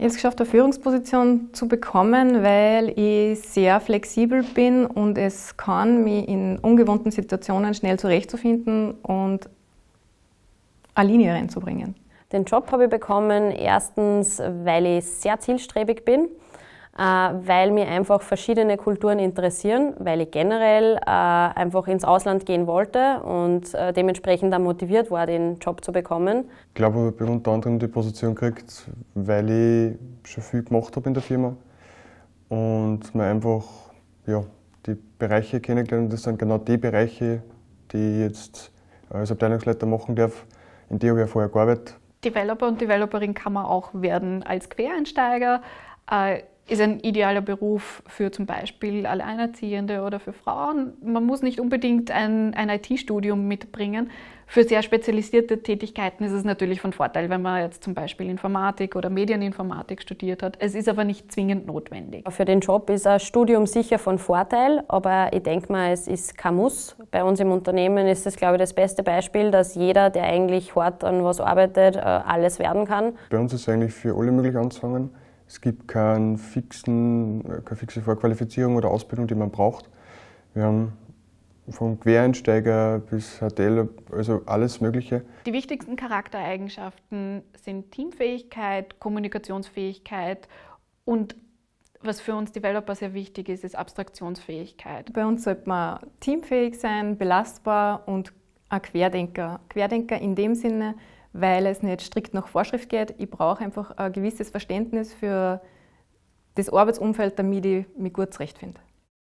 Ich habe es geschafft, eine Führungsposition zu bekommen, weil ich sehr flexibel bin und es kann, mich in ungewohnten Situationen schnell zurechtzufinden und eine Linie reinzubringen. Den Job habe ich bekommen, erstens, weil ich sehr zielstrebig bin äh, weil mir einfach verschiedene Kulturen interessieren, weil ich generell äh, einfach ins Ausland gehen wollte und äh, dementsprechend dann motiviert war, den Job zu bekommen. Ich glaube, ich habe unter anderem die Position gekriegt, weil ich schon viel gemacht habe in der Firma und mir einfach ja, die Bereiche kennengelernt. habe. Das sind genau die Bereiche, die ich jetzt als Abteilungsleiter machen darf, in denen ich ja vorher gearbeitet. Developer und Developerin kann man auch werden als Quereinsteiger ist ein idealer Beruf für zum Beispiel Alleinerziehende oder für Frauen. Man muss nicht unbedingt ein, ein IT-Studium mitbringen. Für sehr spezialisierte Tätigkeiten ist es natürlich von Vorteil, wenn man jetzt zum Beispiel Informatik oder Medieninformatik studiert hat. Es ist aber nicht zwingend notwendig. Für den Job ist ein Studium sicher von Vorteil, aber ich denke mal, es ist kein Muss. Bei uns im Unternehmen ist es, glaube ich, das beste Beispiel, dass jeder, der eigentlich hart an was arbeitet, äh, alles werden kann. Bei uns ist es eigentlich für alle möglich anzufangen. Es gibt keinen fixen, keine fixe Vorqualifizierung oder Ausbildung, die man braucht. Wir haben vom Quereinsteiger bis HTL, also alles Mögliche. Die wichtigsten Charaktereigenschaften sind Teamfähigkeit, Kommunikationsfähigkeit und was für uns Developer sehr wichtig ist, ist Abstraktionsfähigkeit. Bei uns sollte man teamfähig sein, belastbar und ein Querdenker. Querdenker in dem Sinne, weil es nicht strikt nach Vorschrift geht. Ich brauche einfach ein gewisses Verständnis für das Arbeitsumfeld, damit ich mich gut zurechtfinde.